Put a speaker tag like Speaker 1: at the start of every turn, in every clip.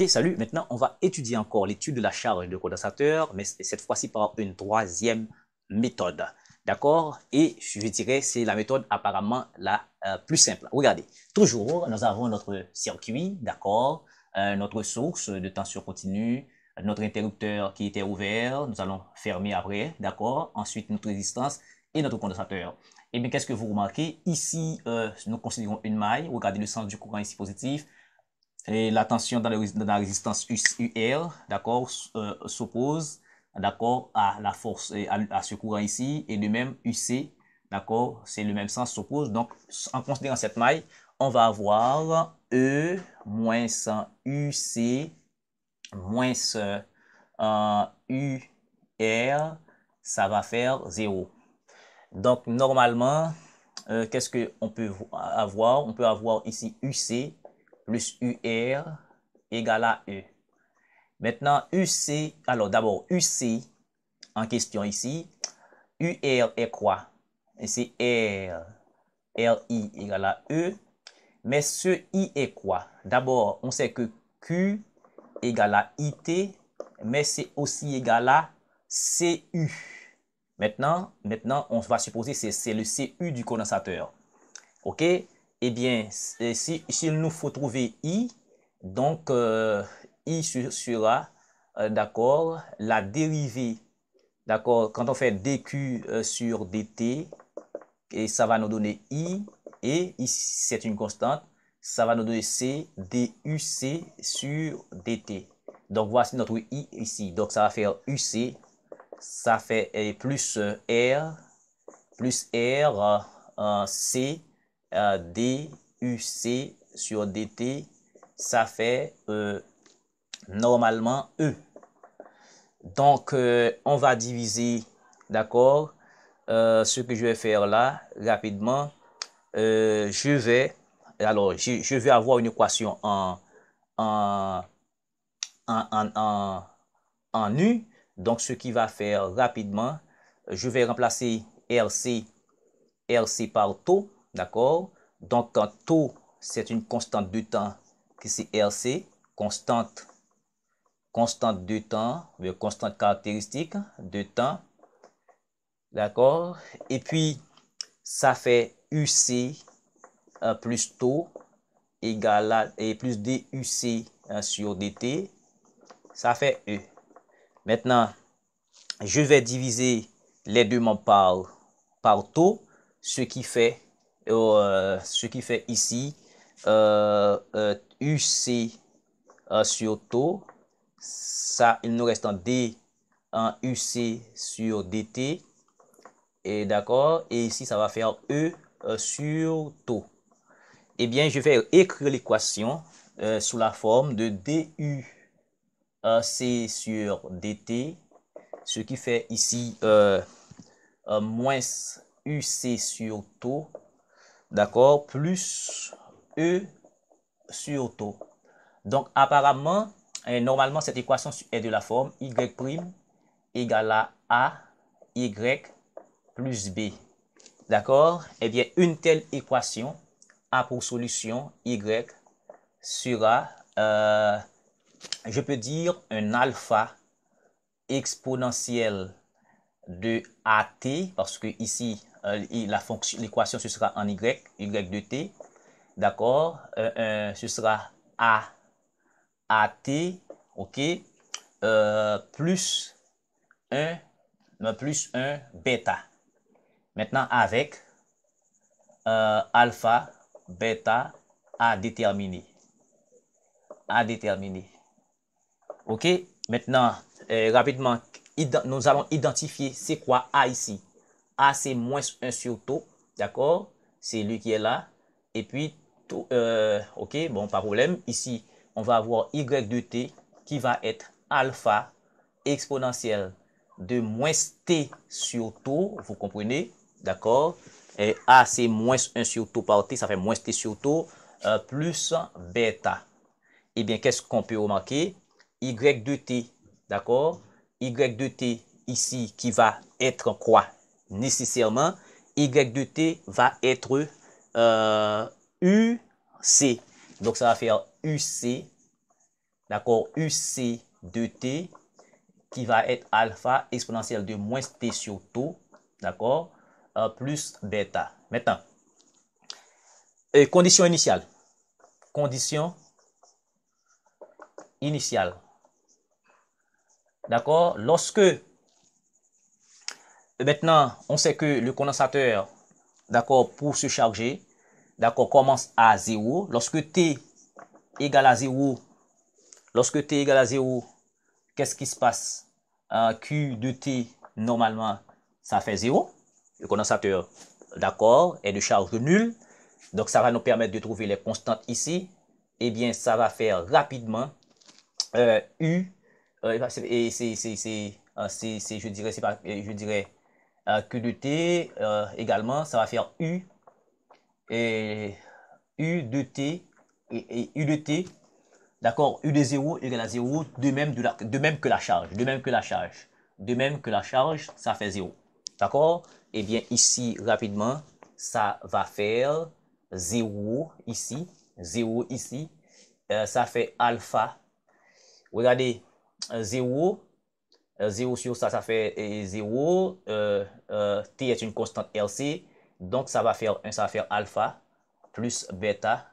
Speaker 1: Ok, salut. Maintenant, on va étudier encore l'étude de la charge de condensateur, mais cette fois-ci par une troisième méthode. D'accord Et je dirais c'est la méthode apparemment la euh, plus simple. Regardez, toujours, nous avons notre circuit, d'accord euh, Notre source de tension continue, notre interrupteur qui était ouvert, nous allons fermer après, d'accord Ensuite, notre résistance et notre condensateur. Et eh bien, qu'est-ce que vous remarquez Ici, euh, nous considérons une maille. Regardez le sens du courant ici positif. Et la tension dans, la résistance UR, d'accord, euh, s'oppose, d'accord, à la force, à, ce courant ici, et de même UC, d'accord, c'est le même sens s'oppose. Donc, en considérant cette maille, on va avoir E moins UC moins UR, euh, ça va faire 0. Donc, normalement, euh, qu'est-ce qu'on peut avoir On peut avoir ici UC plus UR égale à E. Maintenant, UC, alors d'abord UC en question ici, UR est quoi? C'est R, RI égale à E. Mais ce I est quoi? D'abord, on sait que Q égale à IT, mais c'est aussi égal à CU. Maintenant, maintenant on va supposer que c'est le CU du condensateur. OK? eh bien, s'il nous faut trouver I, donc euh, I sera, euh, d'accord, la dérivée, d'accord, quand on fait DQ euh, sur DT, et ça va nous donner I, et ici c'est une constante, ça va nous donner C, DUC sur DT. Donc voici notre I ici, donc ça va faire UC, ça fait plus R, plus R, C, DUC sur DT, ça fait euh, normalement E. Donc, euh, on va diviser, d'accord, euh, ce que je vais faire là, rapidement. je vais, alors, je, vais avoir une équation en, en, U. Donc, ce qui va faire rapidement, je vais remplacer RC, RC par taux. D'accord Donc, quand taux, c'est une constante de temps qui c'est RC, constante, constante de temps, constante caractéristique de temps. D'accord Et puis, ça fait UC euh, plus taux égal à, et plus DUC hein, sur DT. Ça fait E. Maintenant, je vais diviser les deux membres par, par taux, ce qui fait Oh, euh, ce qui fait ici UC euh, euh, sur taux, ça, il nous reste en D en UC sur DT, et d'accord, et ici ça va faire E sur taux. Eh bien, je vais écrire l'équation sous la forme de DU C sur DT, ce qui fait ici moins UC sur taux D'accord Plus E sur taux. Donc, apparemment, eh, normalement, cette équation est de la forme y' égale à a y plus b. D'accord Eh bien, une telle équation a pour solution y sera, euh, je peux dire, un alpha exponentiel de at, parce que ici, euh, l'équation, ce sera en y, y de t, d'accord euh, euh, Ce sera a, a t ok Plus 1, plus 1 bêta. Maintenant, avec alpha, bêta a déterminé a déterminé OK Maintenant, rapidement, nous allons identifier c'est quoi A ici. A, c'est moins 1 sur taux. D'accord C'est lui qui est là. Et puis, euh, OK, bon, pas problème. Ici, on va avoir Y de T qui va être alpha exponentielle de moins T sur taux. Vous comprenez D'accord Et A, c'est moins 1 sur taux par T. Ça fait moins T sur tau euh, plus bêta. Eh bien, qu'est-ce qu'on peut remarquer Y de T, d'accord Y de T ici qui va être quoi nécessairement, Y de t va être UC. Euh, Donc, ça va faire UC, d'accord, UC de t qui va être alpha exponentielle de moins t sur tout d'accord, euh, plus bêta. Maintenant, condition initiale. Condition initiale. D'accord Lorsque maintenant, on sait que le condensateur, d'accord, pour se charger, d'accord, commence à 0. Lorsque T égale à 0, lorsque T égale à 0, qu'est-ce qui se passe? Euh, Q de T, normalement, ça fait 0. Le condensateur, d'accord, est de charge nulle. Donc, ça va nous permettre de trouver les constantes ici. Eh bien, ça va faire rapidement euh, U. Euh, et c'est, je dirais, je dirais euh, Q de t euh, également, ça va faire U et U de t et, U de t, d'accord, U de 0 égale à 0, de même, de, même que la charge, de même que la charge, de même que la charge, ça fait 0, d'accord Et eh bien ici, rapidement, ça va faire 0 ici, 0 ici, euh, ça fait alpha, regardez, 0, 0 euh, sur ça, ça fait 0. Euh, euh, t est une constante LC. Donc, ça va faire 1, ça va faire alpha plus bêta.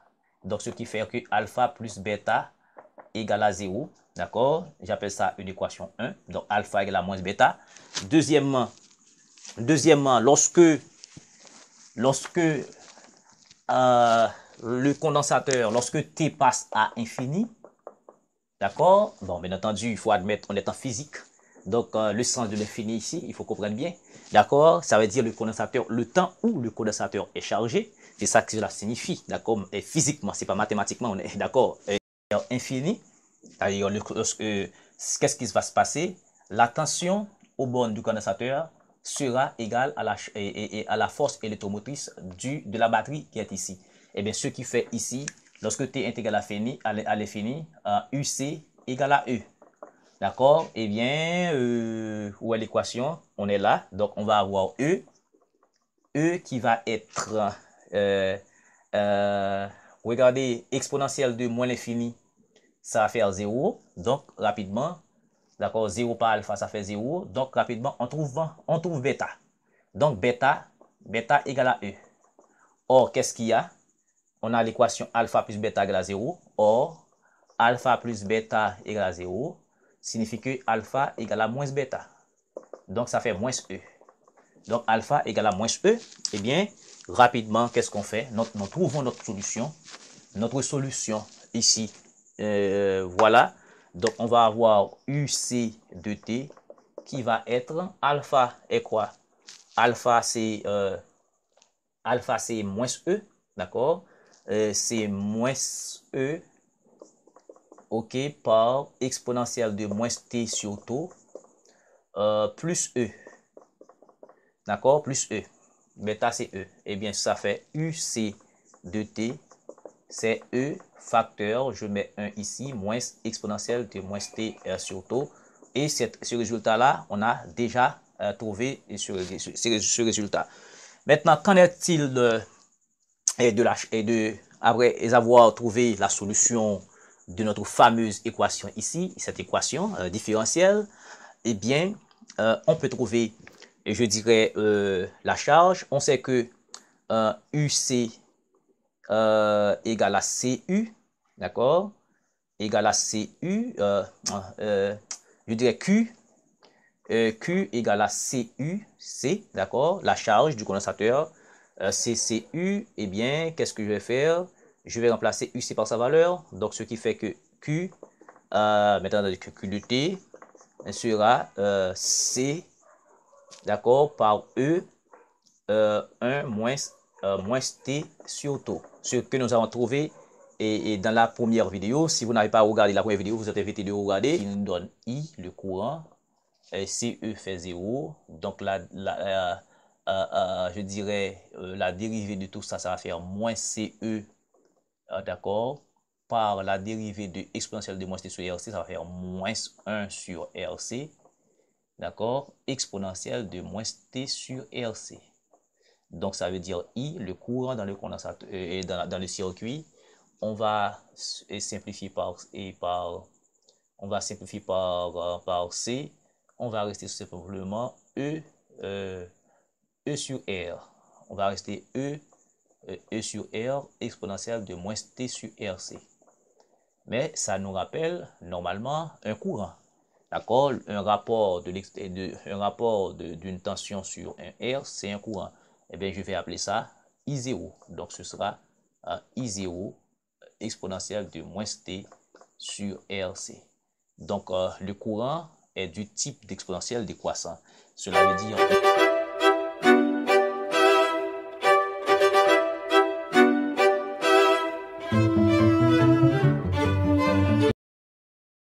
Speaker 1: Donc, ce qui fait que alpha plus bêta égale à 0. D'accord J'appelle ça une équation 1. Donc, alpha égale à moins bêta. Deuxièmement, deuxièmement lorsque, lorsque le condensateur, lorsque t passe à infini, d'accord Bon, bien entendu, il faut admettre, qu'on est en physique. Donc, euh, le sens de l'infini ici, il faut comprendre bien. D'accord Ça veut dire le condensateur, le temps où le condensateur est chargé. C'est ça que cela signifie. D'accord Et physiquement, n'est pas mathématiquement, on est d'accord Infini, cest à euh, qu'est-ce qui va se passer La tension au bornes du condensateur sera égale à la, à la force électromotrice du, de la batterie qui est ici. Et eh bien, ce qui fait ici, lorsque T est égal à l'infini, à l'infini, UC euh, égale à E. D'accord Eh bien, euh, où est l'équation On est là. Donc, on va avoir E. E qui va être, euh, euh, regardez, exponentielle de moins l'infini, ça va faire 0. Donc, rapidement, d'accord, 0 par alpha, ça fait 0. Donc, rapidement, on trouve, on trouve bêta. Donc, bêta, bêta égale à E. Or, qu'est-ce qu'il y a On a l'équation alpha plus bêta égale à 0. Or, alpha plus bêta égale à 0 signifie que alpha égale à moins bêta. Donc, ça fait moins E. Donc, alpha égale à moins E. Eh bien, rapidement, qu'est-ce qu'on fait nous, nous, trouvons notre solution. Notre solution ici, euh, voilà. Donc, on va avoir UC de T qui va être alpha Et quoi Alpha, c'est euh, alpha c'est moins E, d'accord euh, C'est moins E OK, par exponentielle de moins t sur Tau euh, plus E. D'accord Plus E. beta c'est E. Eh bien, ça fait UC de T, c'est E facteur, je mets 1 ici, moins exponentielle de moins T euh, sur taux. Et ce résultat-là, on a déjà euh, trouvé ce, résultat. Maintenant, qu'en est-il de, de, après avoir trouvé la solution de notre fameuse équation ici, cette équation euh, différentielle, eh bien, euh, on peut trouver, je dirais, euh, la charge. On sait que UC égale à CU, d'accord Égale à CU, je dirais Q, Q égale à CU, C, d'accord La charge du condensateur, CCU, eh bien, qu'est-ce que je vais faire je vais remplacer UC par sa valeur, donc ce qui fait que Q, euh, maintenant que Q de T, sera euh, C, d'accord, par E, 1 euh, moins, T sur taux. Ce que nous avons trouvé et, dans la première vidéo. Si vous n'avez pas regardé la première vidéo, vous êtes invité de regarder. Il nous donne I, le courant, et CE fait 0. Donc, là, je dirais, la dérivée de tout ça, ça va faire moins CE euh, d'accord, par la dérivée de exponentielle de moins t sur RC, ça va faire moins 1 sur RC, d'accord, exponentielle de moins t sur RC. Donc, ça veut dire I, le courant dans le condensateur euh, et dans, le circuit. On va euh, simplifier par, et par, on va simplifier par, par C. On va rester simplement E, euh, E sur R. On va rester E euh, e sur R exponentielle de moins T sur RC. Mais ça nous rappelle normalement un courant. D'accord Un rapport d'une de, tension sur un R, c'est un courant. Eh bien, je vais appeler ça I0. Donc, ce sera euh, I0 exponentielle de moins T sur RC. Donc, euh, le courant est du type d'exponentielle décroissant. Cela veut dire...